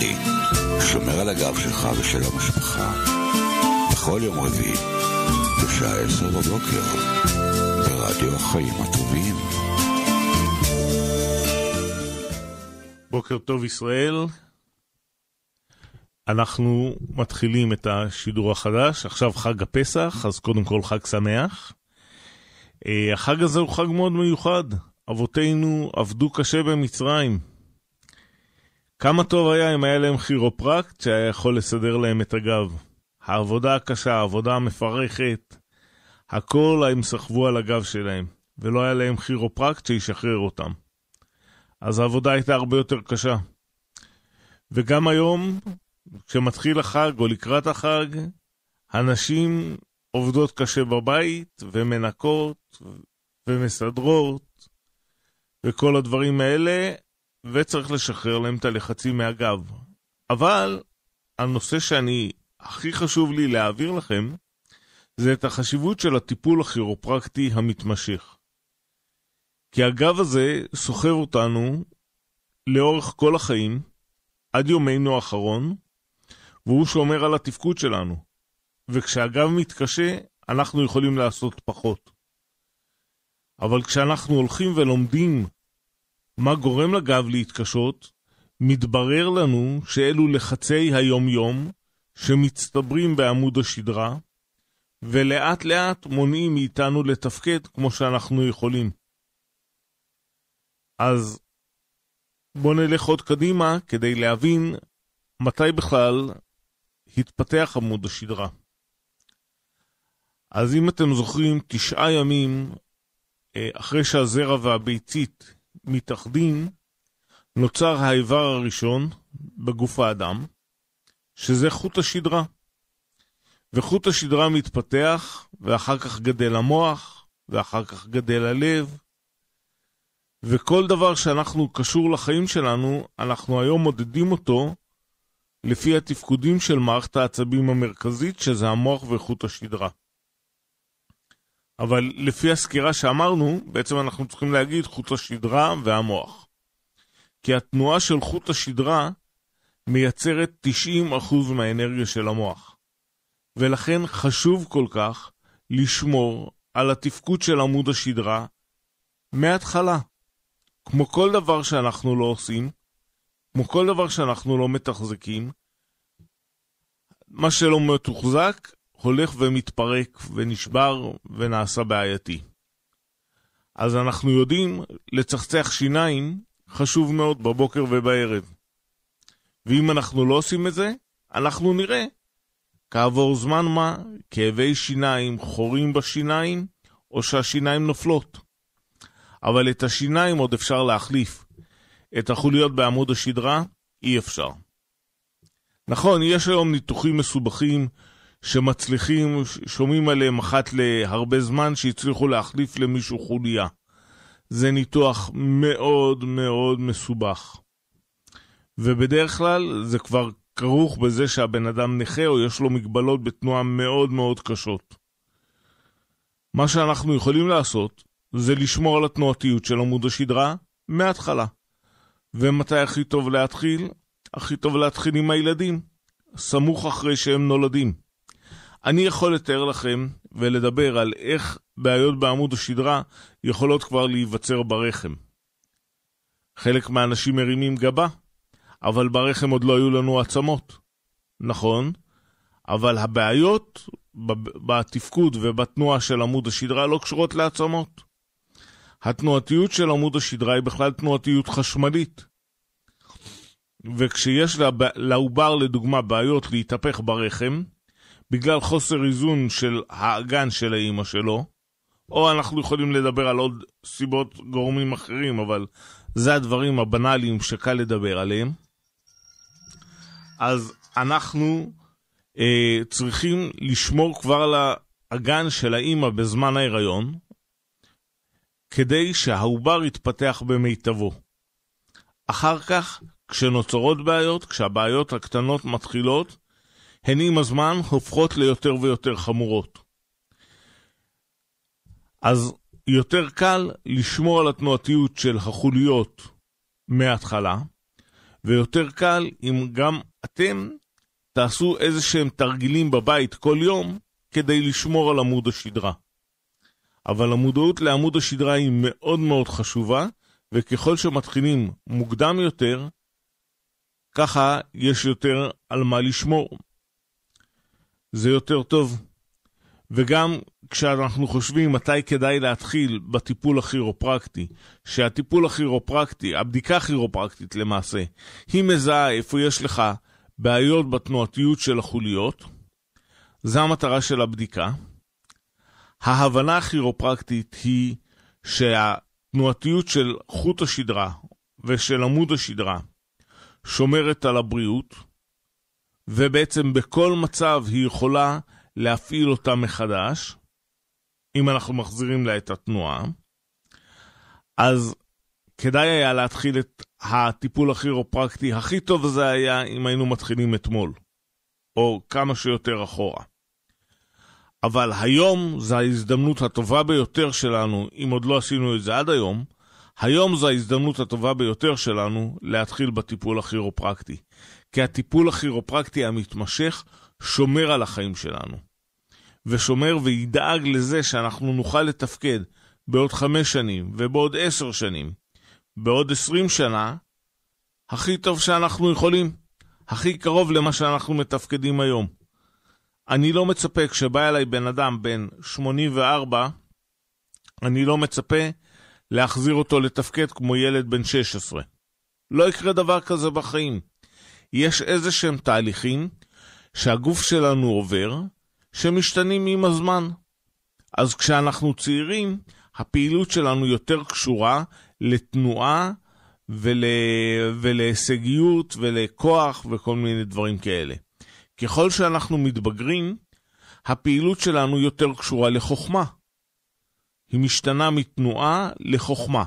גנדי, שומר על הגב שלך ושל המשפחה. בכל יום רביעי, בשעה עשר בבוקר, ברדיו החיים הטובים. בוקר טוב ישראל, אנחנו מתחילים את השידור החדש, עכשיו חג הפסח, אז קודם כל חג שמח. אה, החג הזה הוא חג מאוד מיוחד, אבותינו עבדו קשה במצרים. כמה טוב היה אם היה להם כירופרקט שהיה יכול לסדר להם את הגב. העבודה הקשה, העבודה המפרכת, הכל הם סחבו על הגב שלהם, ולא היה להם כירופרקט שישחרר אותם. אז העבודה הייתה הרבה יותר קשה. וגם היום, כשמתחיל החג או לקראת החג, הנשים עובדות קשה בבית, ומנקות, ומסדרות, וכל הדברים האלה, וצריך לשחרר להם את הלחצים מהגב. אבל הנושא שאני, הכי חשוב לי להעביר לכם, זה את החשיבות של הטיפול הכירופרקטי המתמשך. כי הגב הזה סוחב אותנו לאורך כל החיים, עד יומנו האחרון, והוא שומר על התפקוד שלנו. וכשהגב מתקשה, אנחנו יכולים לעשות פחות. אבל כשאנחנו הולכים ולומדים מה גורם לגב להתקשות, מתברר לנו שאלו לחצי היום-יום שמצטברים בעמוד השדרה, ולאט לאט מונעים מאיתנו לתפקד כמו שאנחנו יכולים. אז בואו נלך עוד קדימה כדי להבין מתי בכלל התפתח עמוד השדרה. אז אם אתם זוכרים, תשעה ימים אה, אחרי שהזרע והביצית מתאחדים, נוצר האיבר הראשון בגוף האדם, שזה חוט השדרה. וחוט השדרה מתפתח, ואחר כך גדל המוח, ואחר כך גדל הלב, וכל דבר שאנחנו קשור לחיים שלנו, אנחנו היום מודדים אותו לפי התפקודים של מערכת העצבים המרכזית, שזה המוח וחוט השדרה. אבל לפי הסקירה שאמרנו, בעצם אנחנו צריכים להגיד חוט השדרה והמוח. כי התנועה של חוט השדרה מייצרת 90% מהאנרגיה של המוח. ולכן חשוב כל כך לשמור על התפקוד של עמוד השדרה מההתחלה. כמו כל דבר שאנחנו לא עושים, כמו כל דבר שאנחנו לא מתחזקים, מה שלא מתוחזק הולך ומתפרק ונשבר ונעשה בעייתי. אז אנחנו יודעים, לצחצח שיניים חשוב מאוד בבוקר ובערב. ואם אנחנו לא עושים את זה, אנחנו נראה כעבור זמן מה כאבי שיניים, חורים בשיניים, או שהשיניים נופלות. אבל את השיניים עוד אפשר להחליף. את החוליות בעמוד השדרה אי אפשר. נכון, יש היום ניתוחים מסובכים שמצליחים, שומעים עליהם אחת להרבה זמן, שהצליחו להחליף למישהו חוליה. זה ניתוח מאוד מאוד מסובך. ובדרך כלל זה כבר כרוך בזה שהבן אדם נכה או יש לו מגבלות בתנועה מאוד מאוד קשות. מה שאנחנו יכולים לעשות זה לשמור על התנועתיות של עמוד השדרה מההתחלה. ומתי הכי טוב להתחיל? הכי טוב להתחיל עם הילדים, סמוך אחרי שהם נולדים. אני יכול לתאר לכם ולדבר על איך בעיות בעמוד השדרה יכולות כבר להיווצר ברחם. חלק מהאנשים מרימים גבה, אבל ברחם עוד לא היו לנו עצמות. נכון, אבל הבעיות בתפקוד ובתנועה של עמוד השדרה לא קשורות לעצמות. התנועתיות של עמוד השדרה היא בכלל תנועתיות חשמלית. וכשיש לעובר לדוגמה בעיות להתהפך ברחם, בגלל חוסר איזון של האגן של האימא שלו, או אנחנו יכולים לדבר על עוד סיבות, גורמים אחרים, אבל זה הדברים הבנאליים שקל לדבר עליהם. אז אנחנו אה, צריכים לשמור כבר על האגן של האימא בזמן ההיריון, כדי שהעובר יתפתח במיטבו. אחר כך, כשנוצרות בעיות, כשהבעיות הקטנות מתחילות, הן עם הזמן הופכות ליותר ויותר חמורות. אז יותר קל לשמור על התנועתיות של החוליות מההתחלה, ויותר קל אם גם אתם תעשו איזה שהם תרגילים בבית כל יום כדי לשמור על עמוד השדרה. אבל המודעות לעמוד השדרה היא מאוד מאוד חשובה, וככל שמתחילים מוקדם יותר, ככה יש יותר על מה לשמור. זה יותר טוב. וגם כשאנחנו חושבים מתי כדאי להתחיל בטיפול הכירופרקטי, שהטיפול הכירופרקטי, הבדיקה הכירופרקטית למעשה, היא מזהה איפה יש לך בעיות בתנועתיות של החוליות, זה המטרה של הבדיקה. ההבנה הכירופרקטית היא שהתנועתיות של חוט השדרה ושל עמוד השדרה שומרת על הבריאות, ובעצם בכל מצב היא יכולה להפעיל אותה מחדש, אם אנחנו מחזירים לה את התנועה, אז כדאי היה להתחיל את הטיפול הכירופרקטי הכי טוב זה היה אם היינו מתחילים אתמול, או כמה שיותר אחורה. אבל היום זו ההזדמנות הטובה ביותר שלנו, אם עוד לא עשינו את זה עד היום, היום זו ההזדמנות הטובה ביותר שלנו להתחיל בטיפול הכירופרקטי. כי הטיפול הכירופרקטי המתמשך שומר על החיים שלנו. ושומר וידאג לזה שאנחנו נוכל לתפקד בעוד חמש שנים ובעוד עשר שנים, בעוד עשרים שנה, הכי טוב שאנחנו יכולים, הכי קרוב למה שאנחנו מתפקדים היום. אני לא מצפה, כשבא אליי בן אדם בן 84, אני לא מצפה להחזיר אותו לתפקד כמו ילד בן 16. לא יקרה דבר כזה בחיים. יש איזה שהם תהליכים שהגוף שלנו עובר, שמשתנים עם הזמן. אז כשאנחנו צעירים, הפעילות שלנו יותר קשורה לתנועה ול... ולהישגיות ולכוח וכל מיני דברים כאלה. ככל שאנחנו מתבגרים, הפעילות שלנו יותר קשורה לחוכמה. היא משתנה מתנועה לחוכמה.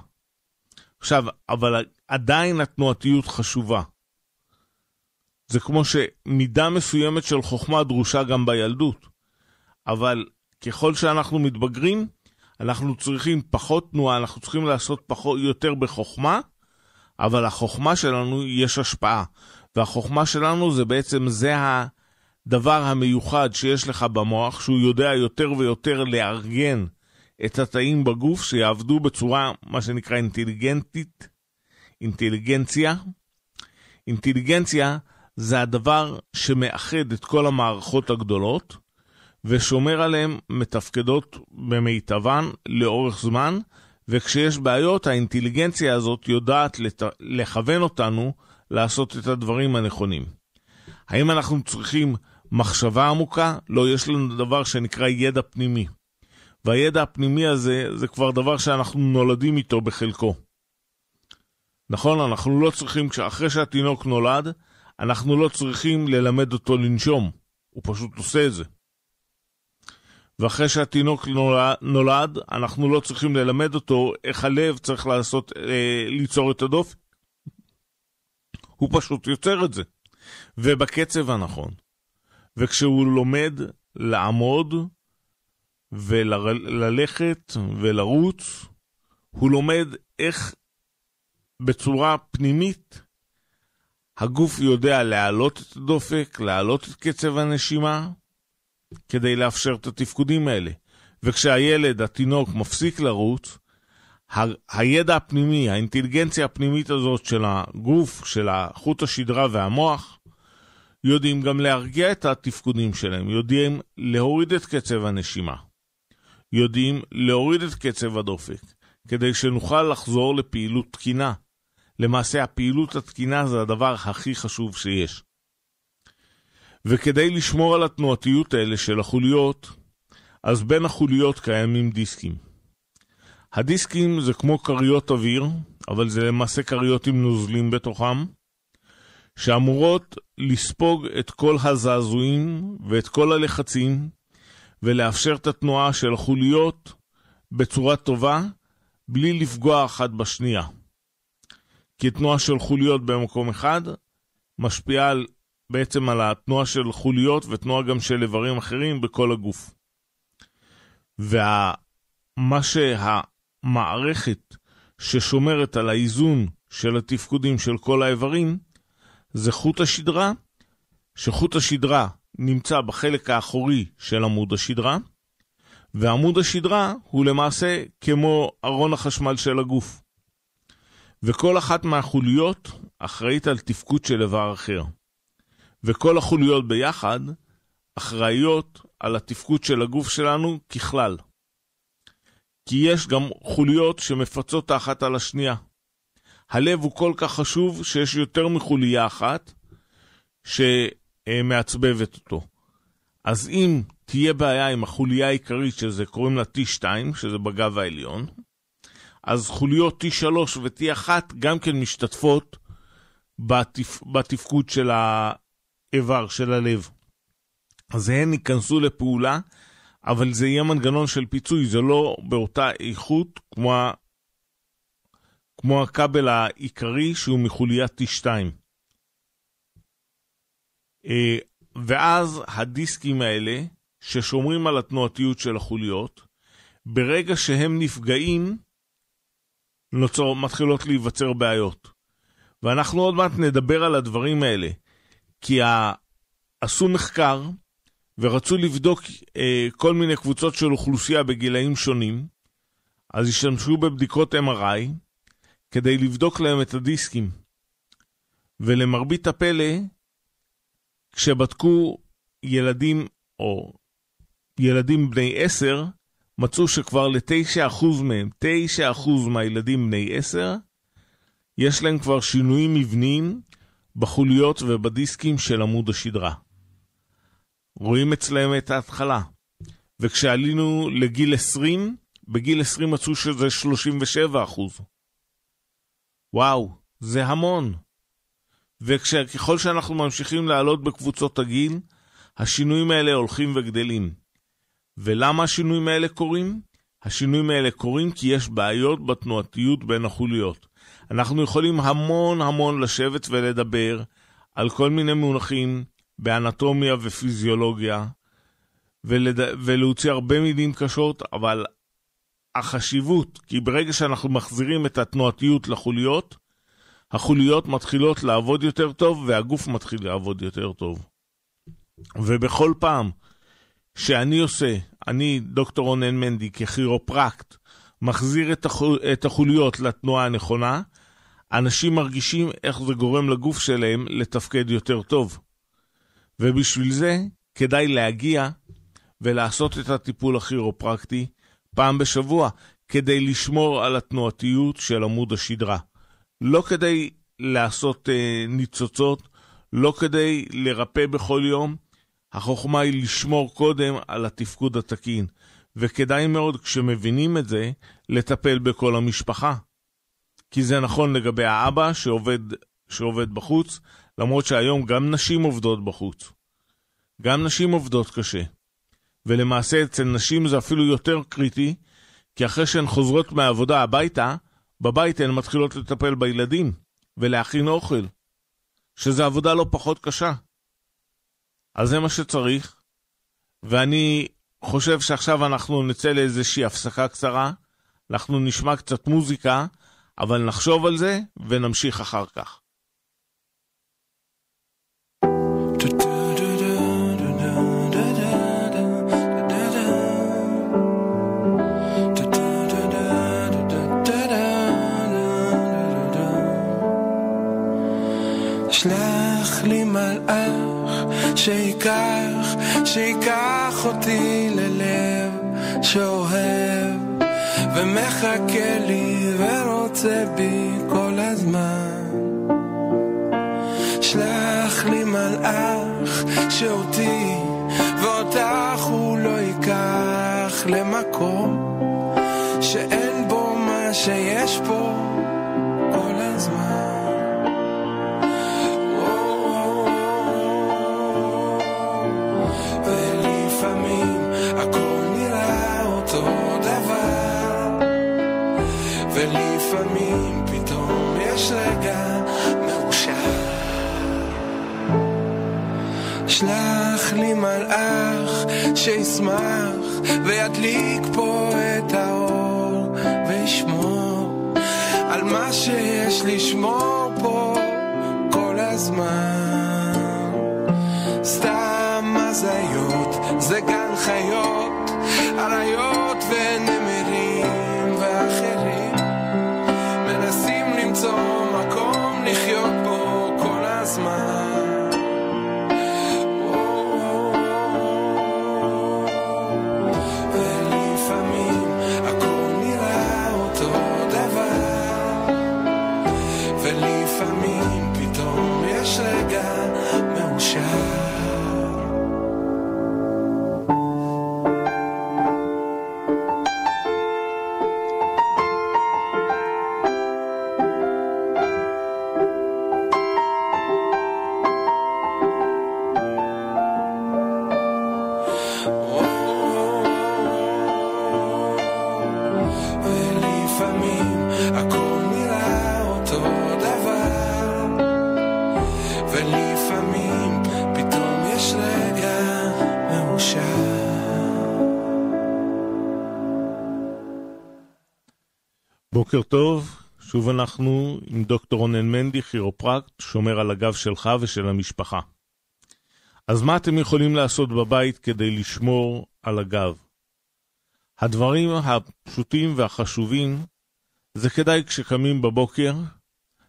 עכשיו, אבל עדיין התנועתיות חשובה. זה כמו שמידה מסוימת של חוכמה דרושה גם בילדות. אבל ככל שאנחנו מתבגרים, אנחנו צריכים פחות תנועה, אנחנו צריכים לעשות פחות, יותר בחוכמה, אבל החוכמה שלנו יש השפעה. והחוכמה שלנו זה בעצם, זה הדבר המיוחד שיש לך במוח, שהוא יודע יותר ויותר לארגן את התאים בגוף שיעבדו בצורה, מה שנקרא אינטליגנטית, אינטליגנציה. אינטליגנציה זה הדבר שמאחד את כל המערכות הגדולות ושומר עליהן מתפקדות במיטבן לאורך זמן, וכשיש בעיות, האינטליגנציה הזאת יודעת לת... לכוון אותנו לעשות את הדברים הנכונים. האם אנחנו צריכים מחשבה עמוקה? לא, יש לנו דבר שנקרא ידע פנימי. והידע הפנימי הזה זה כבר דבר שאנחנו נולדים איתו בחלקו. נכון, אנחנו לא צריכים, אחרי שהתינוק נולד, אנחנו לא צריכים ללמד אותו לנשום, הוא פשוט עושה את זה. ואחרי שהתינוק נולד, אנחנו לא צריכים ללמד אותו איך הלב צריך לעשות, אה, ליצור את הדופק. הוא פשוט יוצר את זה, ובקצב הנכון. וכשהוא לומד לעמוד וללכת ולרוץ, הוא לומד איך בצורה פנימית הגוף יודע להעלות את הדופק, להעלות את קצב הנשימה, כדי לאפשר את התפקודים האלה. וכשהילד, התינוק, מפסיק לרוץ, ה- הידע הפנימי, האינטליגנציה הפנימית הזאת של הגוף, של חוט השדרה והמוח, יודעים גם להרגיע את התפקודים שלהם, יודעים להוריד את קצב הנשימה, יודעים להוריד את קצב הדופק, כדי שנוכל לחזור לפעילות תקינה. למעשה הפעילות התקינה זה הדבר הכי חשוב שיש. וכדי לשמור על התנועתיות האלה של החוליות, אז בין החוליות קיימים דיסקים. הדיסקים זה כמו כריות אוויר, אבל זה למעשה כריות עם נוזלים בתוכם, שאמורות לספוג את כל הזעזועים ואת כל הלחצים, ולאפשר את התנועה של החוליות בצורה טובה, בלי לפגוע אחת בשנייה. כי תנועה של חוליות במקום אחד משפיעה על, בעצם על התנועה של חוליות ותנועה גם של איברים אחרים בכל הגוף. ומה שהמערכת ששומרת על האיזון של התפקודים של כל האיברים זה חוט השדרה, שחוט השדרה נמצא בחלק האחורי של עמוד השדרה, ועמוד השדרה הוא למעשה כמו ארון החשמל של הגוף. וכל אחת מהחוליות אחראית על תפקוד של איבר אחר. וכל החוליות ביחד אחראיות על התפקוד של הגוף שלנו ככלל. כי יש גם חוליות שמפצות האחת על השנייה. הלב הוא כל כך חשוב שיש יותר מחוליה אחת שמעצבבת אותו. אז אם תהיה בעיה עם החוליה העיקרית, שזה קוראים לה T2, שזה בגב העליון, אז חוליות T3 ו-T1 גם כן משתתפות בתפ... בתפקוד של האיבר, של הלב. אז הן ייכנסו לפעולה, אבל זה יהיה מנגנון של פיצוי, זה לא באותה איכות כמו, ה... כמו הכבל העיקרי שהוא מחוליית T2. אה, ואז הדיסקים האלה, ששומרים על התנועתיות של החוליות, ברגע שהם נפגעים, נוצר, מתחילות להיווצר בעיות. ואנחנו עוד מעט נדבר על הדברים האלה, כי ה... עשו מחקר ורצו לבדוק אה, כל מיני קבוצות של אוכלוסייה בגילאים שונים, אז השתמשו בבדיקות MRI כדי לבדוק להם את הדיסקים. ולמרבית הפלא, כשבדקו ילדים או ילדים בני עשר, מצאו שכבר ל-9% מהם, 9% מהילדים בני 10, יש להם כבר שינויים מבניים בחוליות ובדיסקים של עמוד השדרה. רואים אצלהם את ההתחלה. וכשעלינו לגיל 20, בגיל 20 מצאו שזה 37%. וואו, זה המון. וככל שאנחנו ממשיכים לעלות בקבוצות הגיל, השינויים האלה הולכים וגדלים. ולמה השינויים האלה קורים? השינויים האלה קורים כי יש בעיות בתנועתיות בין החוליות. אנחנו יכולים המון המון לשבת ולדבר על כל מיני מונחים באנטומיה ופיזיולוגיה, ולד... ולהוציא הרבה מילים קשות, אבל החשיבות, כי ברגע שאנחנו מחזירים את התנועתיות לחוליות, החוליות מתחילות לעבוד יותר טוב והגוף מתחיל לעבוד יותר טוב. ובכל פעם שאני עושה, אני, דוקטור רונן מנדי, ככירופרקט, מחזיר את, החול, את החוליות לתנועה הנכונה, אנשים מרגישים איך זה גורם לגוף שלהם לתפקד יותר טוב. ובשביל זה כדאי להגיע ולעשות את הטיפול הכירופרקטי פעם בשבוע, כדי לשמור על התנועתיות של עמוד השדרה. לא כדי לעשות אה, ניצוצות, לא כדי לרפא בכל יום, החוכמה היא לשמור קודם על התפקוד התקין, וכדאי מאוד, כשמבינים את זה, לטפל בכל המשפחה. כי זה נכון לגבי האבא שעובד, שעובד בחוץ, למרות שהיום גם נשים עובדות בחוץ. גם נשים עובדות קשה. ולמעשה אצל נשים זה אפילו יותר קריטי, כי אחרי שהן חוזרות מהעבודה הביתה, בבית הן מתחילות לטפל בילדים ולהכין אוכל, שזו עבודה לא פחות קשה. אז זה מה שצריך, ואני חושב שעכשיו אנחנו נצא לאיזושהי הפסקה קצרה, אנחנו נשמע קצת מוזיקה, אבל נחשוב על זה ונמשיך אחר כך. שלח לי מלאך שייקח, שייקח אותי ללב שאוהב ומחכה לי ורוצה בי כל הזמן. שלח לי מלאך שאותי ואותך הוא לא ייקח למקום שאין בו מה שיש פה כל הזמן. ולפעמים פתאום יש רגע מאושר. שלח לי מלאך שישמח וידליק פה את האור וישמור על מה שיש לשמור פה כל הזמן. סתם הזיות זה גן חיות, אריות בוקר טוב, שוב אנחנו עם דוקטור רונן מנדי, כירופרקט, שומר על הגב שלך ושל המשפחה. אז מה אתם יכולים לעשות בבית כדי לשמור על הגב? הדברים הפשוטים והחשובים זה כדאי כשקמים בבוקר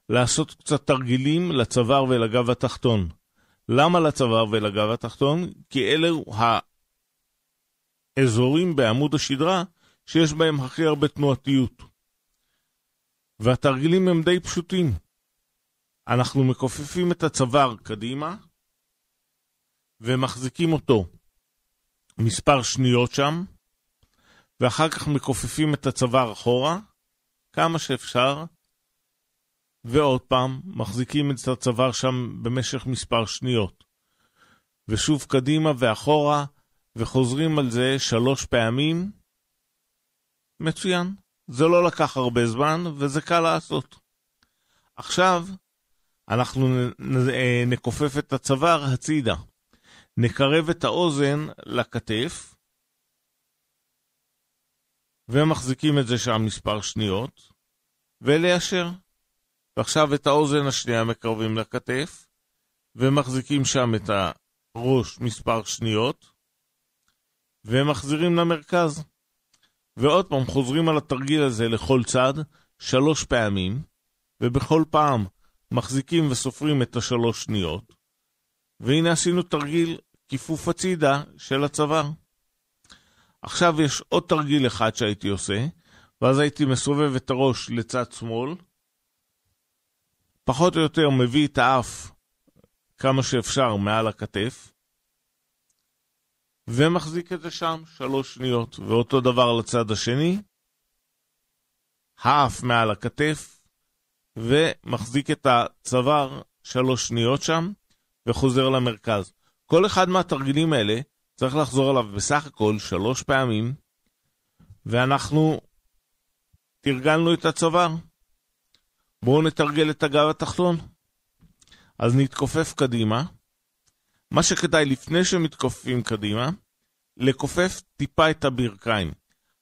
לעשות קצת תרגילים לצוואר ולגב התחתון. למה לצוואר ולגב התחתון? כי אלה האזורים בעמוד השדרה שיש בהם הכי הרבה תנועתיות. והתרגילים הם די פשוטים. אנחנו מכופפים את הצוואר קדימה ומחזיקים אותו מספר שניות שם, ואחר כך מכופפים את הצוואר אחורה כמה שאפשר, ועוד פעם, מחזיקים את הצוואר שם במשך מספר שניות. ושוב קדימה ואחורה, וחוזרים על זה שלוש פעמים. מצוין. זה לא לקח הרבה זמן, וזה קל לעשות. עכשיו, אנחנו אה, נכופף את הצוואר הצידה. נקרב את האוזן לכתף, ומחזיקים את זה שם מספר שניות, וליישר. ועכשיו את האוזן השנייה מקרבים לכתף, ומחזיקים שם את הראש מספר שניות, ומחזירים למרכז. ועוד פעם חוזרים על התרגיל הזה לכל צד, שלוש פעמים, ובכל פעם מחזיקים וסופרים את השלוש שניות, והנה עשינו תרגיל כיפוף הצידה של הצוואר. עכשיו יש עוד תרגיל אחד שהייתי עושה, ואז הייתי מסובב את הראש לצד שמאל, פחות או יותר מביא את האף כמה שאפשר מעל הכתף, ומחזיק את זה שם שלוש שניות, ואותו דבר לצד השני, האף מעל הכתף, ומחזיק את הצוואר שלוש שניות שם, וחוזר למרכז. כל אחד מהתרגילים האלה צריך לחזור עליו בסך הכל שלוש פעמים, ואנחנו תרגלנו את הצוואר. בואו נתרגל את הגב התחתון. אז נתכופף קדימה, מה שכדאי לפני שמתכופפים קדימה, לכופף טיפה את הברכיים.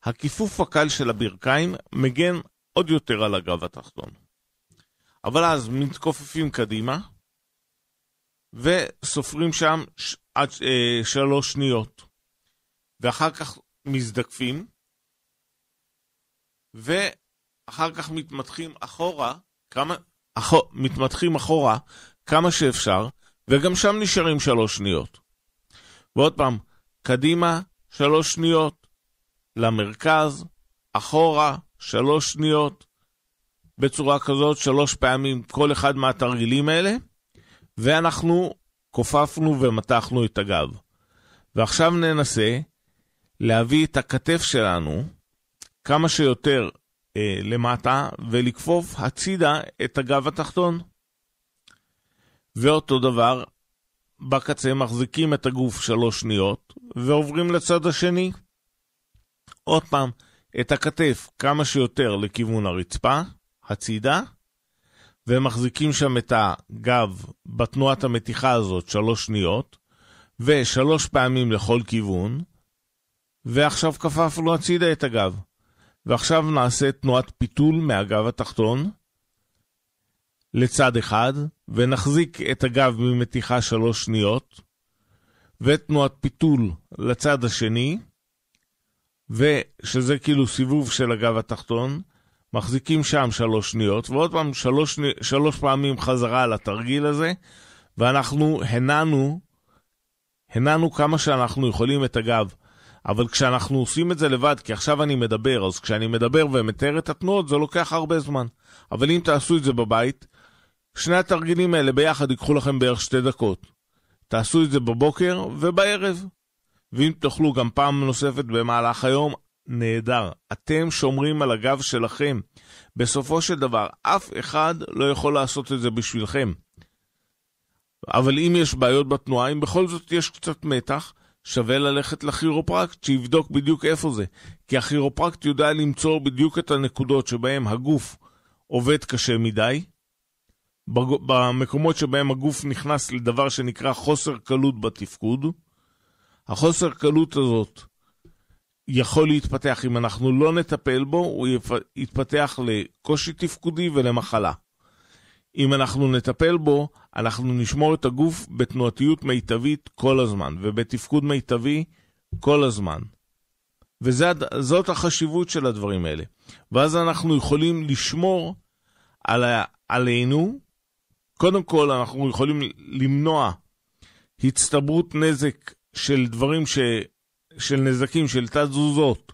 הכיפוף הקל של הברכיים מגן עוד יותר על הגב התחתון. אבל אז מתכופפים קדימה, וסופרים שם ש... עד אה, שלוש שניות. ואחר כך מזדקפים, ואחר כך מתמתחים אחורה, כמה, אחו, מתמתחים אחורה כמה שאפשר, וגם שם נשארים שלוש שניות. ועוד פעם, קדימה, שלוש שניות, למרכז, אחורה, שלוש שניות, בצורה כזאת שלוש פעמים כל אחד מהתרגילים האלה, ואנחנו כופפנו ומתחנו את הגב. ועכשיו ננסה להביא את הכתף שלנו כמה שיותר אה, למטה ולכפוף הצידה את הגב התחתון. ואותו דבר, בקצה מחזיקים את הגוף שלוש שניות ועוברים לצד השני. עוד פעם, את הכתף כמה שיותר לכיוון הרצפה, הצידה, ומחזיקים שם את הגב בתנועת המתיחה הזאת שלוש שניות, ושלוש פעמים לכל כיוון, ועכשיו כפפנו הצידה את הגב. ועכשיו נעשה תנועת פיתול מהגב התחתון לצד אחד, ונחזיק את הגב ממתיחה שלוש שניות, ותנועת פיתול לצד השני, ושזה כאילו סיבוב של הגב התחתון, מחזיקים שם שלוש שניות, ועוד פעם שלוש, שלוש פעמים חזרה על התרגיל הזה, ואנחנו הנענו, הנענו כמה שאנחנו יכולים את הגב. אבל כשאנחנו עושים את זה לבד, כי עכשיו אני מדבר, אז כשאני מדבר ומתאר את התנועות, זה לוקח הרבה זמן. אבל אם תעשו את זה בבית, שני התרגילים האלה ביחד ייקחו לכם בערך שתי דקות. תעשו את זה בבוקר ובערב. ואם תאכלו גם פעם נוספת במהלך היום, נהדר. אתם שומרים על הגב שלכם. בסופו של דבר, אף אחד לא יכול לעשות את זה בשבילכם. אבל אם יש בעיות בתנועה, אם בכל זאת יש קצת מתח, שווה ללכת לכירופרקט שיבדוק בדיוק איפה זה. כי הכירופרקט יודע למצוא בדיוק את הנקודות שבהן הגוף עובד קשה מדי, במקומות שבהם הגוף נכנס לדבר שנקרא חוסר קלות בתפקוד. החוסר קלות הזאת יכול להתפתח, אם אנחנו לא נטפל בו, הוא יתפתח לקושי תפקודי ולמחלה. אם אנחנו נטפל בו, אנחנו נשמור את הגוף בתנועתיות מיטבית כל הזמן, ובתפקוד מיטבי כל הזמן. וזאת החשיבות של הדברים האלה. ואז אנחנו יכולים לשמור על, עלינו קודם כל, אנחנו יכולים למנוע הצטברות נזק של דברים, ש... של נזקים, של תת-תזוזות,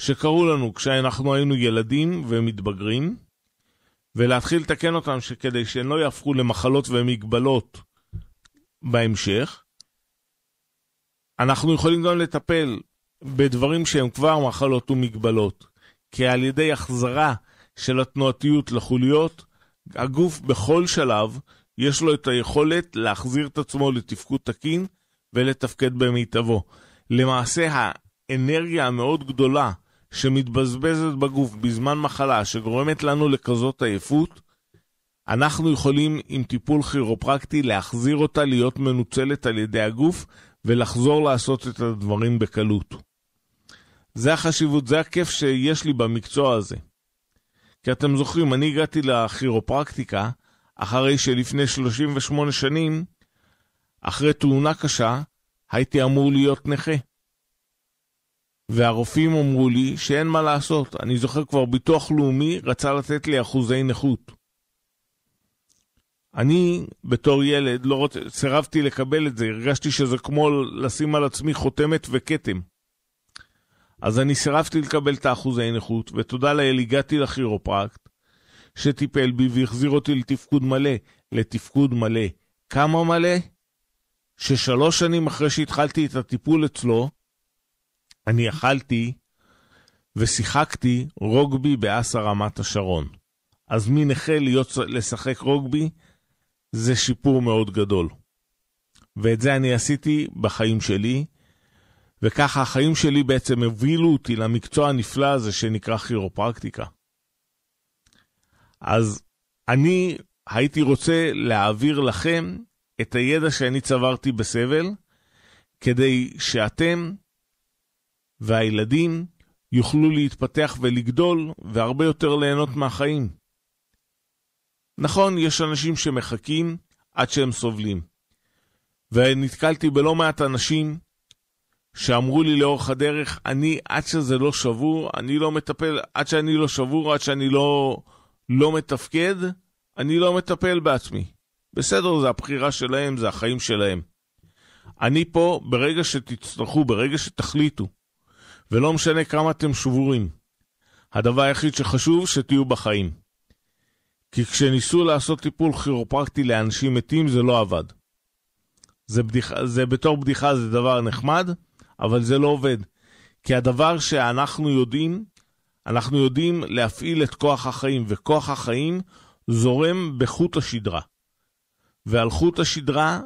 שקרו לנו כשאנחנו היינו ילדים ומתבגרים, ולהתחיל לתקן אותם כדי שהם לא יהפכו למחלות ומגבלות בהמשך. אנחנו יכולים גם לטפל בדברים שהם כבר מחלות ומגבלות, כי על ידי החזרה של התנועתיות לחוליות, הגוף בכל שלב יש לו את היכולת להחזיר את עצמו לתפקוד תקין ולתפקד במיטבו. למעשה האנרגיה המאוד גדולה שמתבזבזת בגוף בזמן מחלה, שגורמת לנו לכזאת עייפות, אנחנו יכולים עם טיפול כירופרקטי להחזיר אותה להיות מנוצלת על ידי הגוף ולחזור לעשות את הדברים בקלות. זה החשיבות, זה הכיף שיש לי במקצוע הזה. כי אתם זוכרים, אני הגעתי לכירופרקטיקה אחרי שלפני 38 שנים, אחרי תאונה קשה, הייתי אמור להיות נכה. והרופאים אמרו לי שאין מה לעשות. אני זוכר כבר ביטוח לאומי רצה לתת לי אחוזי נכות. אני, בתור ילד, לא רוצ... סירבתי לקבל את זה, הרגשתי שזה כמו לשים על עצמי חותמת וכתם. אז אני סירבתי לקבל את האחוזי נכות, ותודה לאל הגעתי לכירופרקט, שטיפל בי והחזיר אותי לתפקוד מלא. לתפקוד מלא. כמה מלא? ששלוש שנים אחרי שהתחלתי את הטיפול אצלו, אני אכלתי ושיחקתי רוגבי באסה רמת השרון. אז מי נכה להיות, לשחק רוגבי זה שיפור מאוד גדול. ואת זה אני עשיתי בחיים שלי, וככה החיים שלי בעצם הובילו אותי למקצוע הנפלא הזה שנקרא כירופרקטיקה. אז אני הייתי רוצה להעביר לכם את הידע שאני צברתי בסבל, כדי שאתם והילדים יוכלו להתפתח ולגדול והרבה יותר ליהנות מהחיים. נכון, יש אנשים שמחכים עד שהם סובלים. ונתקלתי בלא מעט אנשים שאמרו לי לאורך הדרך, אני, עד שזה לא שבור, אני לא מטפל, עד שאני לא שבור, עד שאני לא, לא מתפקד, אני לא מטפל בעצמי. בסדר, זה הבחירה שלהם, זה החיים שלהם. אני פה ברגע שתצטרכו, ברגע שתחליטו, ולא משנה כמה אתם שבורים. הדבר היחיד שחשוב, שתהיו בחיים. כי כשניסו לעשות טיפול כירופרקטי לאנשים מתים, זה לא עבד. זה, בדיח, זה בתור בדיחה זה דבר נחמד, אבל זה לא עובד. כי הדבר שאנחנו יודעים, אנחנו יודעים להפעיל את כוח החיים, וכוח החיים זורם בחוט השדרה. ועל חוט השדרה,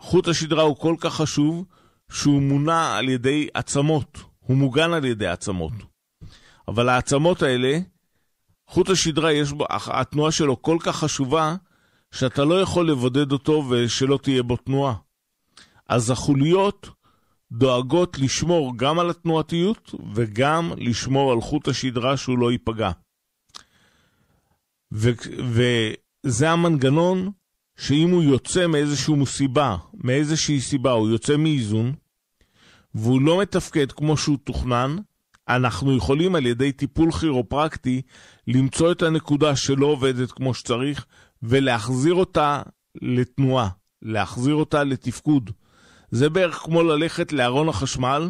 חוט השדרה הוא כל כך חשוב, שהוא מונע על ידי עצמות, הוא מוגן על ידי עצמות. אבל העצמות האלה, חוט השדרה, יש בו, התנועה שלו כל כך חשובה, שאתה לא יכול לבודד אותו ושלא תהיה בו תנועה. אז החוליות דואגות לשמור גם על התנועתיות וגם לשמור על חוט השדרה שהוא לא ייפגע. ו, וזה המנגנון שאם הוא יוצא מאיזושהי מסיבה, מאיזושהי סיבה, הוא יוצא מאיזון, והוא לא מתפקד כמו שהוא תוכנן, אנחנו יכולים על ידי טיפול כירופרקטי למצוא את הנקודה שלא עובדת כמו שצריך ולהחזיר אותה לתנועה, להחזיר אותה לתפקוד. זה בערך כמו ללכת לארון החשמל,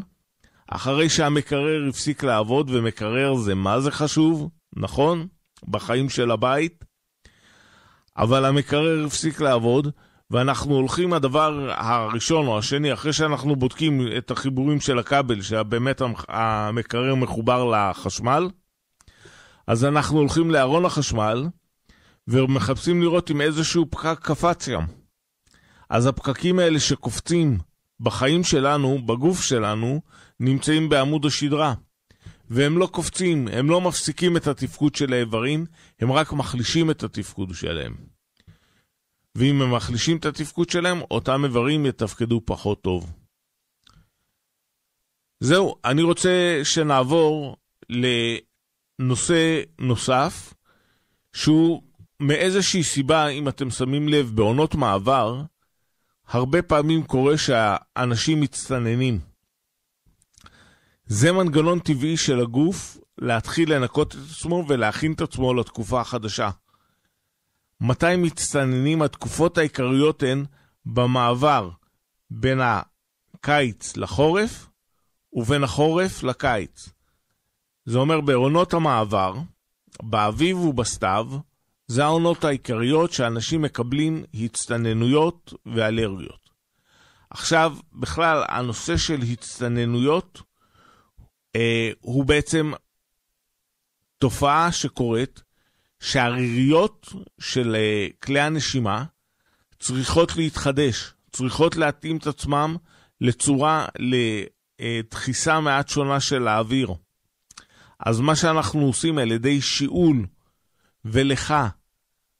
אחרי שהמקרר הפסיק לעבוד, ומקרר זה מה זה חשוב, נכון? בחיים של הבית. אבל המקרר הפסיק לעבוד, ואנחנו הולכים, הדבר הראשון או השני, אחרי שאנחנו בודקים את החיבורים של הכבל, שבאמת המקרר מחובר לחשמל, אז אנחנו הולכים לארון החשמל, ומחפשים לראות אם איזשהו פקק קפץ שם. אז הפקקים האלה שקופצים בחיים שלנו, בגוף שלנו, נמצאים בעמוד השדרה. והם לא קופצים, הם לא מפסיקים את התפקוד של האיברים, הם רק מחלישים את התפקוד שלהם. ואם הם מחלישים את התפקוד שלהם, אותם איברים יתפקדו פחות טוב. זהו, אני רוצה שנעבור לנושא נוסף, שהוא מאיזושהי סיבה, אם אתם שמים לב, בעונות מעבר, הרבה פעמים קורה שהאנשים מצטננים. זה מנגנון טבעי של הגוף להתחיל לנקות את עצמו ולהכין את עצמו לתקופה החדשה. מתי מצטננים התקופות העיקריות הן במעבר בין הקיץ לחורף ובין החורף לקיץ. זה אומר בעונות המעבר, באביב ובסתיו, זה העונות העיקריות שאנשים מקבלים הצטננויות ואלרגיות. עכשיו, בכלל, הנושא של הצטננויות אה, הוא בעצם תופעה שקורית שהריריות של אה, כלי הנשימה צריכות להתחדש, צריכות להתאים את עצמם לצורה, לדחיסה אה, מעט שונה של האוויר. אז מה שאנחנו עושים על ידי שיעול ולכה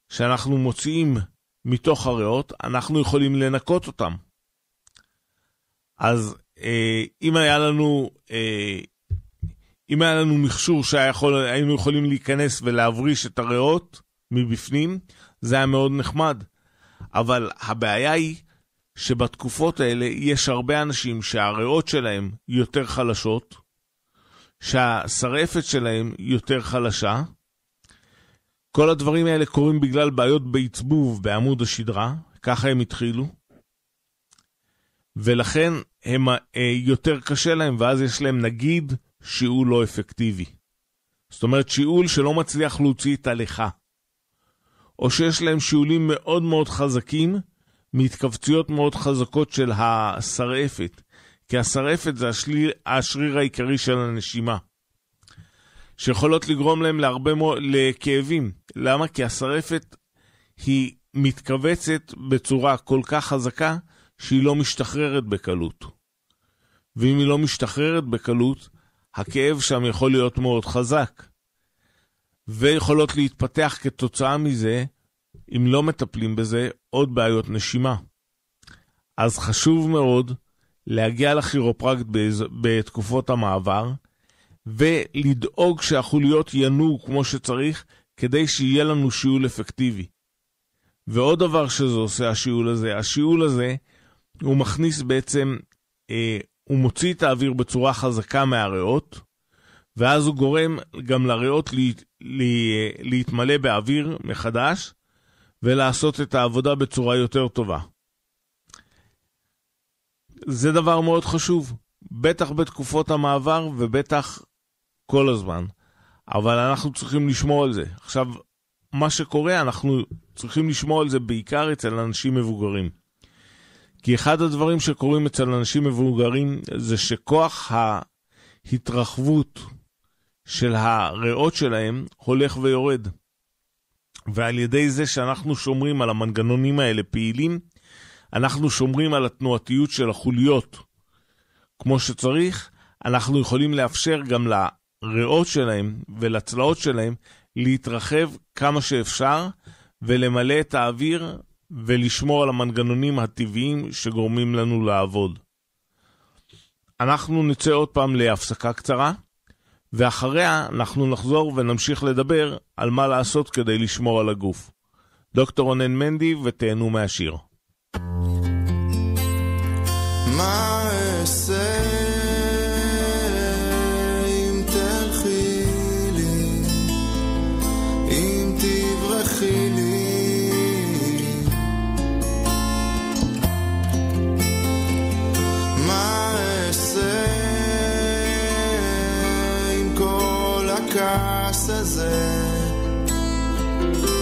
שאנחנו מוציאים מתוך הריאות, אנחנו יכולים לנקות אותם. אז אה, אם היה לנו, אה, אם היה לנו מכשור שהיינו יכולים להיכנס ולהבריש את הריאות מבפנים, זה היה מאוד נחמד. אבל הבעיה היא שבתקופות האלה יש הרבה אנשים שהריאות שלהם יותר חלשות, שהשרעפת שלהם יותר חלשה, כל הדברים האלה קורים בגלל בעיות בעצבוב בעמוד השדרה, ככה הם התחילו, ולכן הם אה, יותר קשה להם, ואז יש להם נגיד שיעול לא אפקטיבי. זאת אומרת שיעול שלא מצליח להוציא את הליכה. או שיש להם שיעולים מאוד מאוד חזקים, מהתכווצויות מאוד חזקות של השרעפת, כי השרעפת זה השריר, השריר העיקרי של הנשימה. שיכולות לגרום להם להרבה מאוד, לכאבים. למה? כי השרפת היא מתכווצת בצורה כל כך חזקה שהיא לא משתחררת בקלות. ואם היא לא משתחררת בקלות, הכאב שם יכול להיות מאוד חזק. ויכולות להתפתח כתוצאה מזה, אם לא מטפלים בזה, עוד בעיות נשימה. אז חשוב מאוד להגיע לכירופרקט בתקופות המעבר, ולדאוג שהחוליות ינו כמו שצריך, כדי שיהיה לנו שיעול אפקטיבי. ועוד דבר שזה עושה, השיעול הזה, השיעול הזה, הוא מכניס בעצם, אה, הוא מוציא את האוויר בצורה חזקה מהריאות, ואז הוא גורם גם לריאות לה, לה, להתמלא באוויר מחדש, ולעשות את העבודה בצורה יותר טובה. זה דבר מאוד חשוב, בטח בתקופות המעבר ובטח כל הזמן, אבל אנחנו צריכים לשמור על זה. עכשיו, מה שקורה, אנחנו צריכים לשמור על זה בעיקר אצל אנשים מבוגרים. כי אחד הדברים שקורים אצל אנשים מבוגרים זה שכוח ההתרחבות של הריאות שלהם הולך ויורד. ועל ידי זה שאנחנו שומרים על המנגנונים האלה פעילים, אנחנו שומרים על התנועתיות של החוליות כמו שצריך, אנחנו יכולים לאפשר גם לריאות שלהם ולצלעות שלהם להתרחב כמה שאפשר ולמלא את האוויר ולשמור על המנגנונים הטבעיים שגורמים לנו לעבוד. אנחנו נצא עוד פעם להפסקה קצרה, ואחריה אנחנו נחזור ונמשיך לדבר על מה לעשות כדי לשמור על הגוף. דוקטור רונן מנדי, ותהנו מהשיר. מה אעשה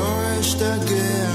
You're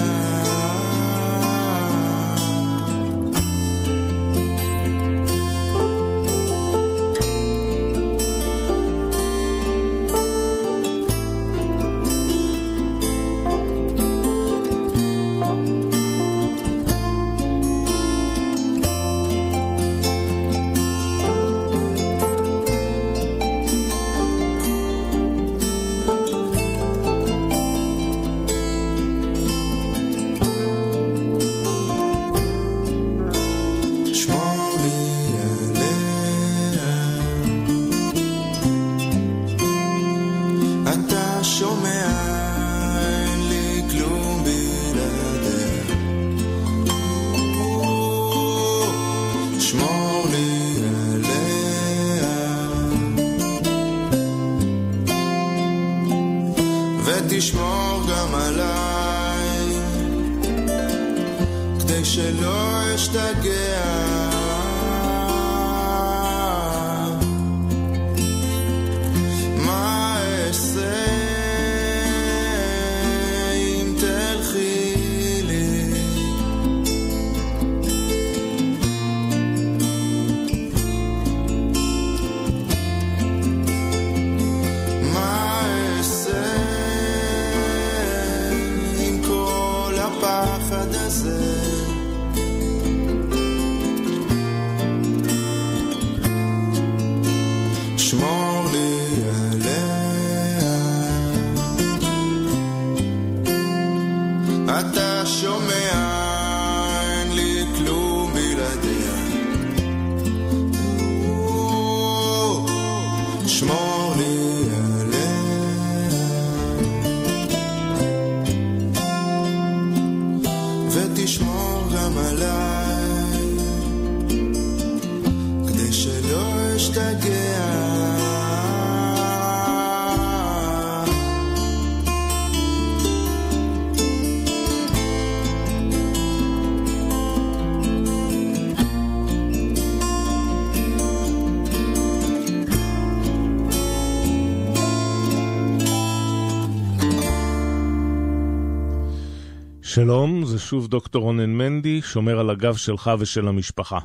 שלום, זה שוב דוקטור רונן מנדי, שומר על הגב שלך ושל המשפחה.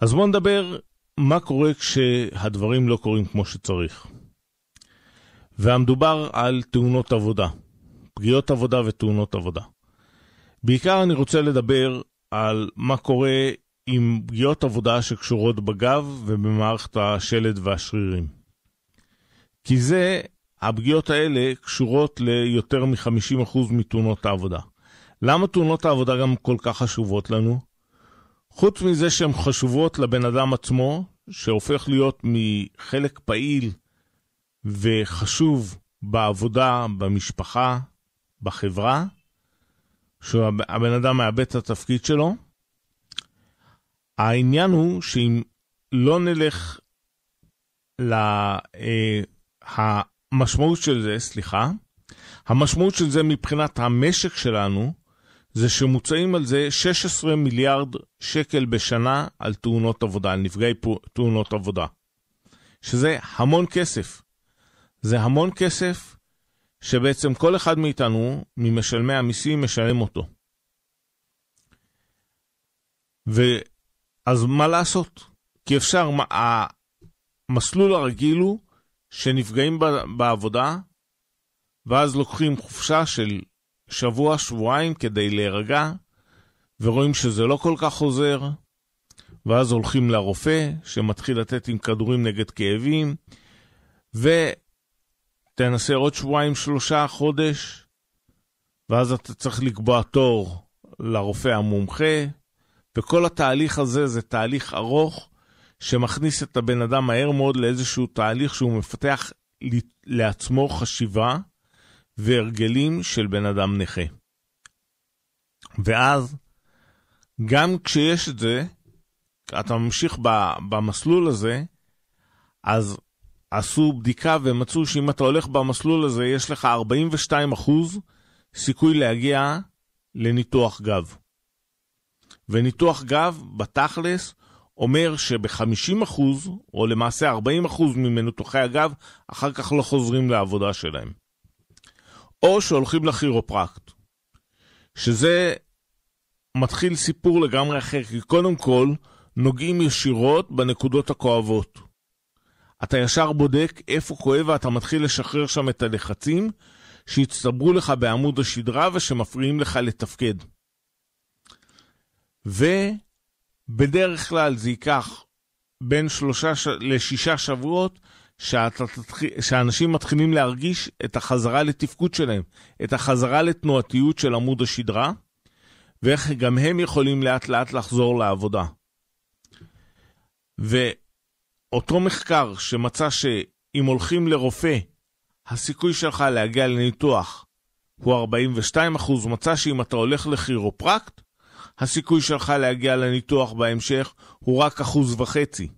אז בואו נדבר מה קורה כשהדברים לא קורים כמו שצריך. והמדובר על תאונות עבודה, פגיעות עבודה ותאונות עבודה. בעיקר אני רוצה לדבר על מה קורה עם פגיעות עבודה שקשורות בגב ובמערכת השלד והשרירים. כי זה, הפגיעות האלה קשורות ליותר מ-50% מתאונות העבודה. למה תאונות העבודה גם כל כך חשובות לנו? חוץ מזה שהן חשובות לבן אדם עצמו, שהופך להיות מחלק פעיל וחשוב בעבודה, במשפחה, בחברה, שהבן אדם מאבד את התפקיד שלו. העניין הוא שאם לא נלך למשמעות אה, של זה, סליחה, המשמעות של זה מבחינת המשק שלנו, זה שמוצאים על זה 16 מיליארד שקל בשנה על תאונות עבודה, על נפגעי פו, תאונות עבודה. שזה המון כסף. זה המון כסף שבעצם כל אחד מאיתנו, ממשלמי המיסים, משלם אותו. ואז מה לעשות? כי אפשר, מה, המסלול הרגיל הוא שנפגעים בעבודה, ואז לוקחים חופשה של שבוע, שבועיים כדי להירגע, ורואים שזה לא כל כך עוזר, ואז הולכים לרופא, שמתחיל לתת עם כדורים נגד כאבים, ותנסה עוד שבועיים, שלושה, חודש, ואז אתה צריך לקבוע תור לרופא המומחה, וכל התהליך הזה זה תהליך ארוך, שמכניס את הבן אדם מהר מאוד לאיזשהו תהליך שהוא מפתח לעצמו חשיבה, והרגלים של בן אדם נכה. ואז, גם כשיש את זה, אתה ממשיך ב, במסלול הזה, אז עשו בדיקה ומצאו שאם אתה הולך במסלול הזה, יש לך 42% סיכוי להגיע לניתוח גב. וניתוח גב, בתכלס, אומר שב-50%, או למעשה 40% ממנותחי הגב, אחר כך לא חוזרים לעבודה שלהם. או שהולכים לכירופרקט. שזה מתחיל סיפור לגמרי אחר, כי קודם כל נוגעים ישירות בנקודות הכואבות. אתה ישר בודק איפה כואב ואתה מתחיל לשחרר שם את הלחצים שהצטברו לך בעמוד השדרה ושמפריעים לך לתפקד. ובדרך כלל זה ייקח בין שלושה ש... לשישה שבועות שאתה, שאנשים מתחילים להרגיש את החזרה לתפקוד שלהם, את החזרה לתנועתיות של עמוד השדרה, ואיך גם הם יכולים לאט לאט לחזור לעבודה. ואותו מחקר שמצא שאם הולכים לרופא, הסיכוי שלך להגיע לניתוח הוא 42%, מצא שאם אתה הולך לכירופרקט, הסיכוי שלך להגיע לניתוח בהמשך הוא רק אחוז וחצי.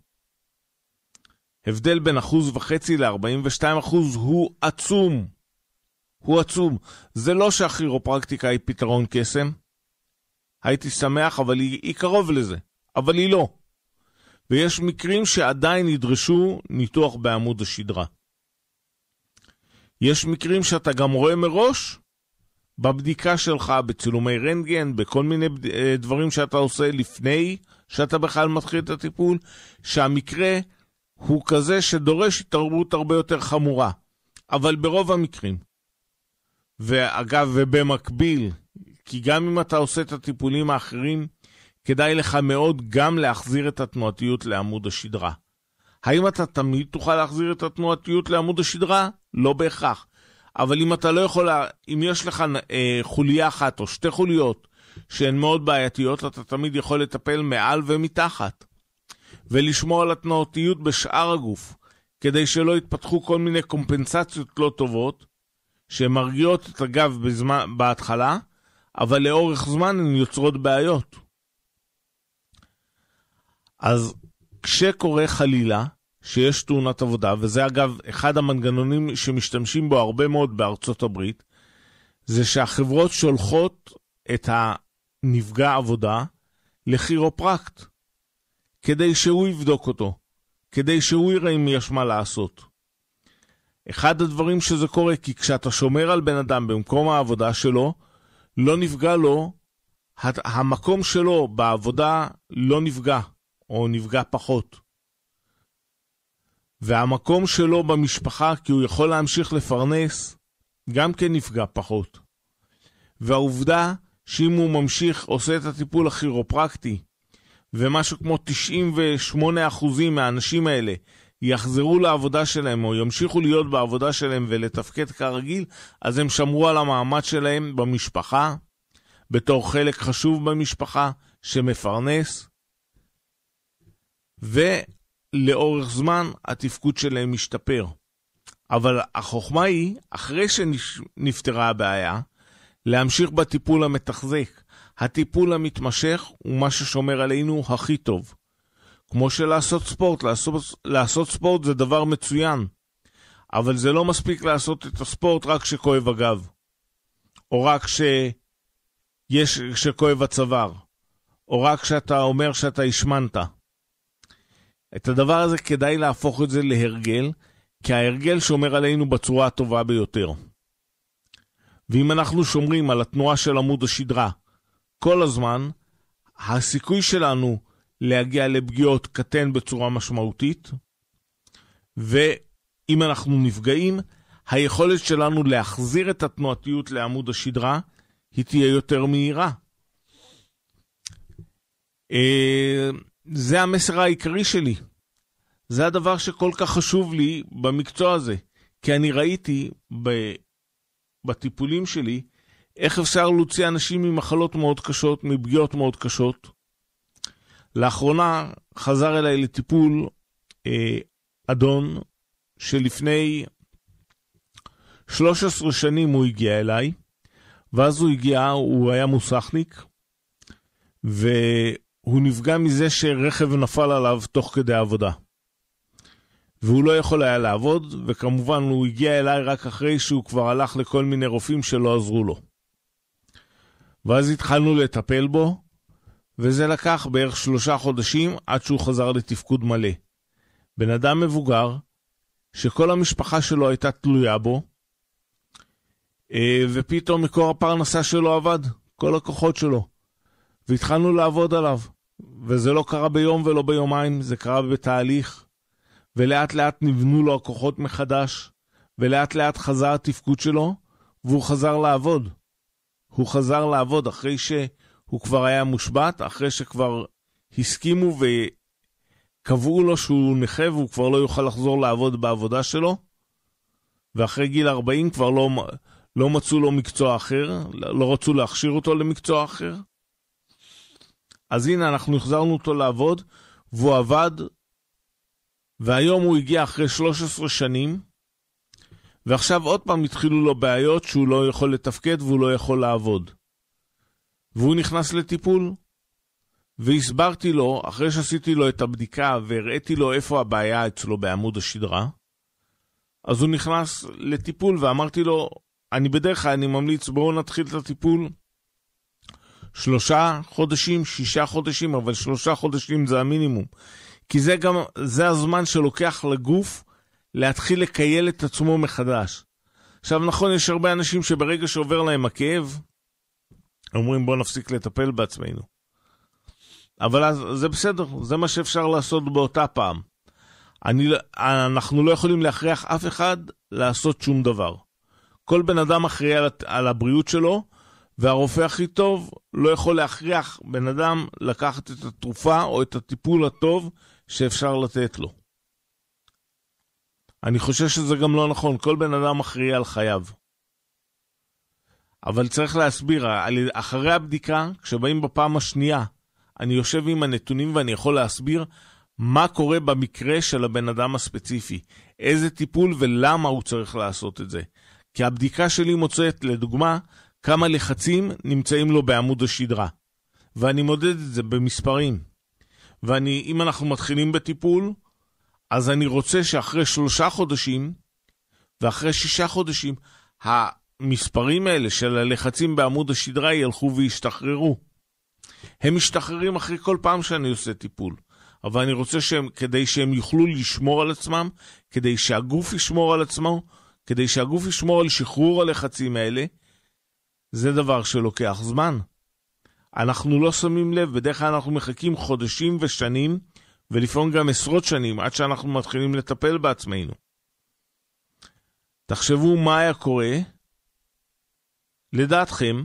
הבדל בין אחוז וחצי ל-42 אחוז הוא עצום. הוא עצום. זה לא שהכירופרקטיקה היא פתרון קסם. הייתי שמח, אבל היא, היא קרוב לזה. אבל היא לא. ויש מקרים שעדיין ידרשו ניתוח בעמוד השדרה. יש מקרים שאתה גם רואה מראש בבדיקה שלך, בצילומי רנטגן, בכל מיני אה, דברים שאתה עושה לפני שאתה בכלל מתחיל את הטיפול, שהמקרה הוא כזה שדורש התערבות הרבה יותר חמורה, אבל ברוב המקרים. ואגב, ובמקביל, כי גם אם אתה עושה את הטיפולים האחרים, כדאי לך מאוד גם להחזיר את התנועתיות לעמוד השדרה. האם אתה תמיד תוכל להחזיר את התנועתיות לעמוד השדרה? לא בהכרח. אבל אם אתה לא יכול, אם יש לך אה, חוליה אחת או שתי חוליות שהן מאוד בעייתיות, אתה תמיד יכול לטפל מעל ומתחת. ולשמור על התנועתיות בשאר הגוף, כדי שלא יתפתחו כל מיני קומפנסציות לא טובות, שמרגיעות את הגב בזמן, בהתחלה, אבל לאורך זמן הן יוצרות בעיות. אז כשקורה חלילה שיש תאונת עבודה, וזה אגב אחד המנגנונים שמשתמשים בו הרבה מאוד בארצות הברית, זה שהחברות שולחות את הנפגע עבודה לכירופרקט. כדי שהוא יבדוק אותו, כדי שהוא יראה אם יש מה לעשות. אחד הדברים שזה קורה, כי כשאתה שומר על בן אדם במקום העבודה שלו, לא נפגע לו, המקום שלו בעבודה לא נפגע, או נפגע פחות. והמקום שלו במשפחה, כי הוא יכול להמשיך לפרנס, גם כן נפגע פחות. והעובדה שאם הוא ממשיך, עושה את הטיפול הכירופרקטי, ומשהו כמו 98% מהאנשים האלה יחזרו לעבודה שלהם או ימשיכו להיות בעבודה שלהם ולתפקד כרגיל, אז הם שמרו על המעמד שלהם במשפחה, בתור חלק חשוב במשפחה שמפרנס, ולאורך זמן התפקוד שלהם משתפר. אבל החוכמה היא, אחרי שנפתרה הבעיה, להמשיך בטיפול המתחזק. הטיפול המתמשך הוא מה ששומר עלינו הכי טוב. כמו שלעשות ספורט, לעשות, לעשות ספורט זה דבר מצוין, אבל זה לא מספיק לעשות את הספורט רק כשכואב הגב, או רק כשכואב הצוואר, או רק כשאתה אומר שאתה השמנת. את הדבר הזה כדאי להפוך את זה להרגל, כי ההרגל שומר עלינו בצורה הטובה ביותר. ואם אנחנו שומרים על התנועה של עמוד השדרה, כל הזמן, הסיכוי שלנו להגיע לפגיעות קטן בצורה משמעותית, ואם אנחנו נפגעים, היכולת שלנו להחזיר את התנועתיות לעמוד השדרה, היא תהיה יותר מהירה. אה, זה המסר העיקרי שלי. זה הדבר שכל כך חשוב לי במקצוע הזה, כי אני ראיתי בטיפולים שלי איך אפשר להוציא אנשים ממחלות מאוד קשות, מפגיעות מאוד קשות. לאחרונה חזר אליי לטיפול אה, אדון שלפני 13 שנים הוא הגיע אליי, ואז הוא הגיע, הוא היה מוסכניק, והוא נפגע מזה שרכב נפל עליו תוך כדי עבודה. והוא לא יכול היה לעבוד, וכמובן הוא הגיע אליי רק אחרי שהוא כבר הלך לכל מיני רופאים שלא עזרו לו. ואז התחלנו לטפל בו, וזה לקח בערך שלושה חודשים עד שהוא חזר לתפקוד מלא. בן אדם מבוגר, שכל המשפחה שלו הייתה תלויה בו, אה, ופתאום מקור הפרנסה שלו עבד, כל הכוחות שלו. והתחלנו לעבוד עליו, וזה לא קרה ביום ולא ביומיים, זה קרה בתהליך, ולאט לאט נבנו לו הכוחות מחדש, ולאט לאט חזר התפקוד שלו, והוא חזר לעבוד. הוא חזר לעבוד אחרי שהוא כבר היה מושבת, אחרי שכבר הסכימו וקבעו לו שהוא נכה והוא כבר לא יוכל לחזור לעבוד בעבודה שלו, ואחרי גיל 40 כבר לא, לא מצאו לו מקצוע אחר, לא רצו להכשיר אותו למקצוע אחר. אז הנה, אנחנו החזרנו אותו לעבוד, והוא עבד, והיום הוא הגיע אחרי 13 שנים, ועכשיו עוד פעם התחילו לו בעיות שהוא לא יכול לתפקד והוא לא יכול לעבוד. והוא נכנס לטיפול. והסברתי לו, אחרי שעשיתי לו את הבדיקה והראיתי לו איפה הבעיה אצלו בעמוד השדרה, אז הוא נכנס לטיפול ואמרתי לו, אני בדרך כלל, אני ממליץ, בואו נתחיל את הטיפול. שלושה חודשים, שישה חודשים, אבל שלושה חודשים זה המינימום. כי זה גם, זה הזמן שלוקח לגוף להתחיל לקייל את עצמו מחדש. עכשיו נכון, יש הרבה אנשים שברגע שעובר להם הכאב, אומרים בואו נפסיק לטפל בעצמנו. אבל אז זה בסדר, זה מה שאפשר לעשות באותה פעם. אני, לא, אנחנו לא יכולים להכריח אף אחד לעשות שום דבר. כל בן אדם אחראי על, על הבריאות שלו, והרופא הכי טוב לא יכול להכריח בן אדם לקחת את התרופה או את הטיפול הטוב שאפשר לתת לו. אני חושב שזה גם לא נכון, כל בן אדם אחראי על חייו. אבל צריך להסביר, אחרי הבדיקה, כשבאים בפעם השנייה, אני יושב עם הנתונים ואני יכול להסביר מה קורה במקרה של הבן אדם הספציפי, איזה טיפול ולמה הוא צריך לעשות את זה. כי הבדיקה שלי מוצאת, לדוגמה, כמה לחצים נמצאים לו בעמוד השדרה. ואני מודד את זה במספרים. ואני, אם אנחנו מתחילים בטיפול, אז אני רוצה שאחרי שלושה חודשים ואחרי שישה חודשים, המספרים האלה של הלחצים בעמוד השדרה ילכו וישתחררו. הם משתחררים אחרי כל פעם שאני עושה טיפול. אבל אני רוצה שהם, כדי שהם יוכלו לשמור על עצמם, כדי שהגוף ישמור על עצמו, כדי שהגוף ישמור על שחרור הלחצים האלה, זה דבר שלוקח זמן. אנחנו לא שמים לב, בדרך כלל אנחנו מחכים חודשים ושנים ולפעמים גם עשרות שנים עד שאנחנו מתחילים לטפל בעצמנו. תחשבו מה היה קורה, לדעתכם,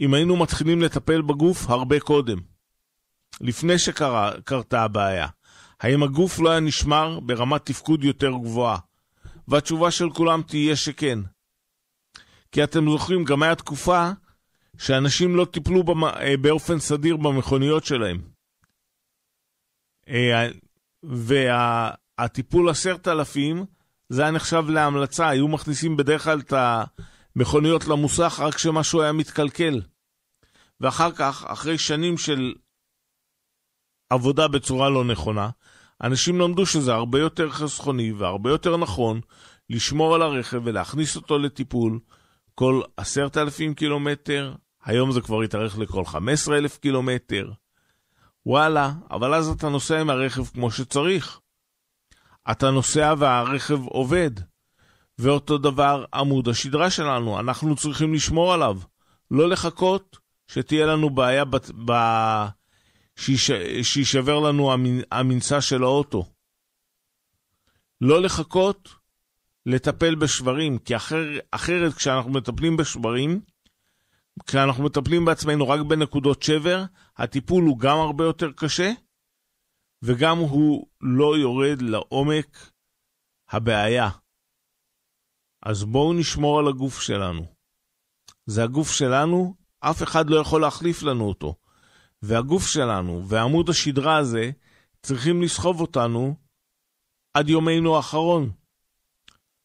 אם היינו מתחילים לטפל בגוף הרבה קודם, לפני שקרתה הבעיה. האם הגוף לא היה נשמר ברמת תפקוד יותר גבוהה? והתשובה של כולם תהיה שכן. כי אתם זוכרים, גם הייתה תקופה שאנשים לא טיפלו אה, באופן סדיר במכוניות שלהם. אה, והטיפול עשרת אלפים, זה היה נחשב להמלצה, היו מכניסים בדרך כלל את המכוניות למוסך רק כשמשהו היה מתקלקל. ואחר כך, אחרי שנים של עבודה בצורה לא נכונה, אנשים למדו שזה הרבה יותר חסכוני והרבה יותר נכון לשמור על הרכב ולהכניס אותו לטיפול כל עשרת אלפים קילומטר, היום זה כבר יתארך לכל חמש עשרה אלף קילומטר. וואלה, אבל אז אתה נוסע עם הרכב כמו שצריך. אתה נוסע והרכב עובד. ואותו דבר עמוד השדרה שלנו, אנחנו צריכים לשמור עליו. לא לחכות שתהיה לנו בעיה ב... ב... שיש... לנו המנסה של האוטו. לא לחכות לטפל בשברים, כי אחר, אחרת כשאנחנו מטפלים בשברים, כשאנחנו מטפלים בעצמנו רק בנקודות שבר, הטיפול הוא גם הרבה יותר קשה, וגם הוא לא יורד לעומק הבעיה. אז בואו נשמור על הגוף שלנו. זה הגוף שלנו, אף אחד לא יכול להחליף לנו אותו. והגוף שלנו ועמוד השדרה הזה צריכים לסחוב אותנו עד יומנו האחרון.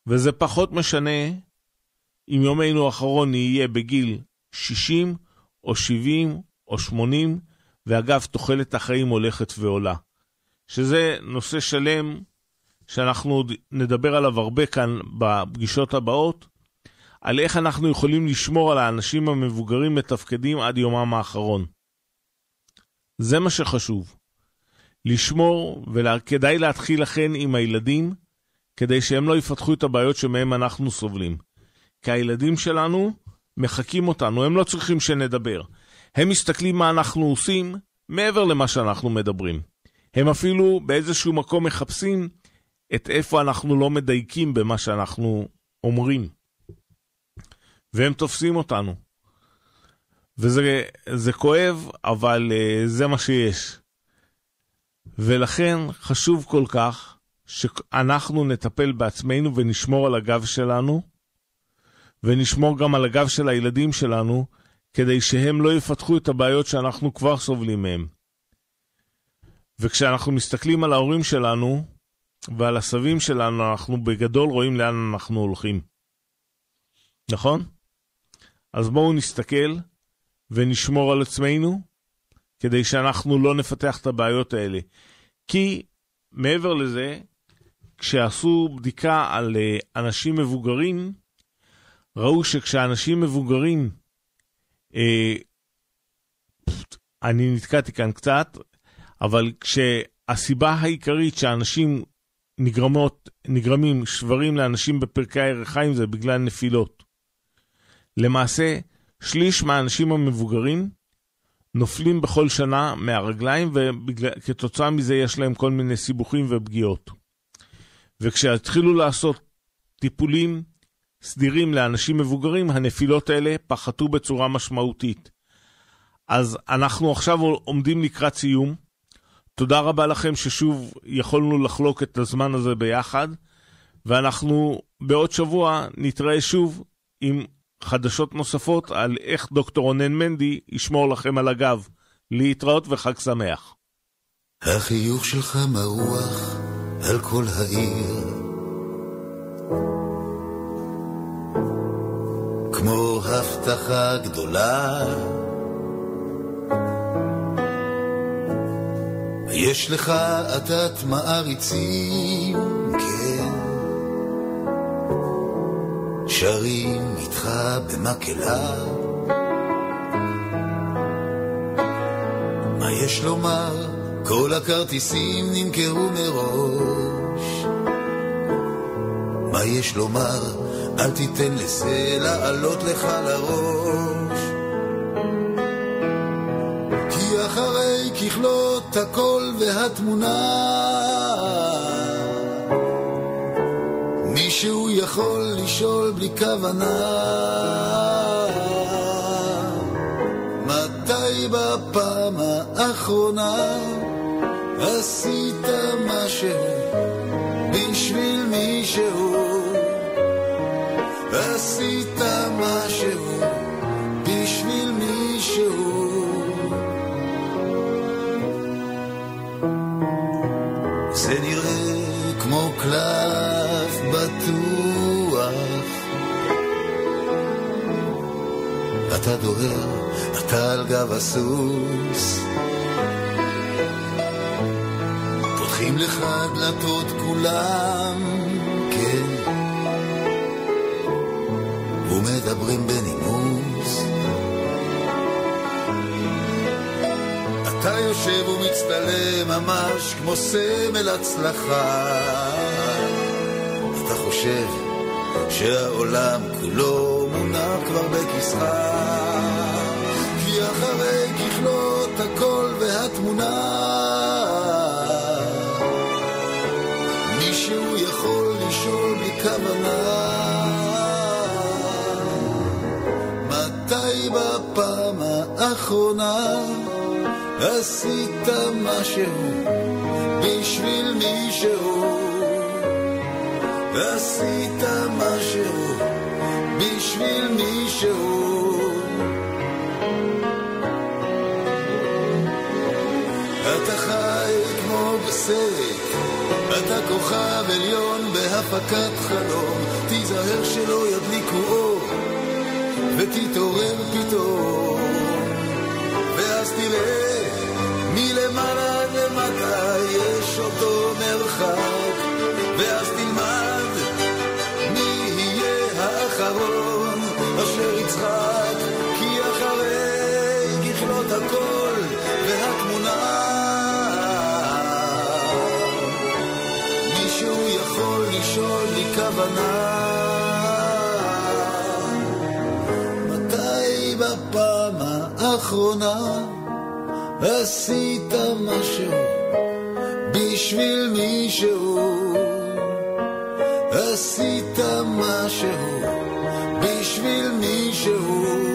וזה פחות משנה אם יומנו האחרון יהיה בגיל 60 או 70 או 80, ואגב, תוחלת החיים הולכת ועולה. שזה נושא שלם שאנחנו נדבר עליו הרבה כאן בפגישות הבאות, על איך אנחנו יכולים לשמור על האנשים המבוגרים מתפקדים עד יומם האחרון. זה מה שחשוב. לשמור, וכדאי להתחיל לכן עם הילדים, כדי שהם לא יפתחו את הבעיות שמהם אנחנו סובלים. כי הילדים שלנו מחקים אותנו, הם לא צריכים שנדבר. הם מסתכלים מה אנחנו עושים מעבר למה שאנחנו מדברים. הם אפילו באיזשהו מקום מחפשים את איפה אנחנו לא מדייקים במה שאנחנו אומרים. והם תופסים אותנו. וזה כואב, אבל אה, זה מה שיש. ולכן חשוב כל כך שאנחנו נטפל בעצמנו ונשמור על הגב שלנו, ונשמור גם על הגב של הילדים שלנו, כדי שהם לא יפתחו את הבעיות שאנחנו כבר סובלים מהן. וכשאנחנו מסתכלים על ההורים שלנו ועל הסבים שלנו, אנחנו בגדול רואים לאן אנחנו הולכים. נכון? אז בואו נסתכל ונשמור על עצמנו, כדי שאנחנו לא נפתח את הבעיות האלה. כי מעבר לזה, כשעשו בדיקה על אה, אנשים מבוגרים, ראו שכשאנשים מבוגרים אה, אני נתקעתי כאן קצת, אבל כשהסיבה העיקרית שאנשים נגרמות, נגרמים שברים לאנשים בפרקי הירכיים זה בגלל נפילות. למעשה, שליש מהאנשים המבוגרים נופלים בכל שנה מהרגליים, וכתוצאה מזה יש להם כל מיני סיבוכים ופגיעות. וכשהתחילו לעשות טיפולים סדירים לאנשים מבוגרים, הנפילות האלה פחתו בצורה משמעותית. אז אנחנו עכשיו עומדים לקראת סיום. תודה רבה לכם ששוב יכולנו לחלוק את הזמן הזה ביחד, ואנחנו בעוד שבוע נתראה שוב עם חדשות נוספות על איך דוקטור רונן מנדי ישמור לכם על הגב. להתראות וחג שמח. החיוך שלך מרוח על כל העיר כמו הבטחה גדולה. יש לך עטת מעריצים, כן, שרים איתך במקהלה. מה יש לומר? כל הכרטיסים נמכרו מראש. מה יש לומר? אל תיתן לזה לעלות לך לראש. כי אחרי ככלות הכל והתמונה, מישהו יכול לשאול בלי כוונה, מתי בפעם האחרונה עשית משהו בשביל מישהו? עשית משהו בשביל מישהו זה נראה כמו קלף בטוח אתה דוהר, אתה על גב הסוס פותחים לך דלתות כולם מדברים בנימוס. אתה יושב ומצטלם ממש כמו סמל הצלחה. אתה חושב שהעולם כולו מונח כבר בכיסך. כי אחרי ככלות הכל והתמונה האחרונה עשית משהו בשביל מישהו? עשית משהו בשביל מישהו? אתה חי כמו בסרט, אתה כוכב עליון בהפקת חלום, תיזהר שלא ידליקו אור ותתעורר פתאום. אז תראה מלמעלה עד למטה יש אותו מרחק ואז תלמד מי יהיה האחרון אשר יצחק כי אחרי ככלות הכל והתמונה מישהו יכול לשאול לי כוונה מתי בפעם האחרונה עשית משהו בשביל מישהו עשית משהו בשביל מישהו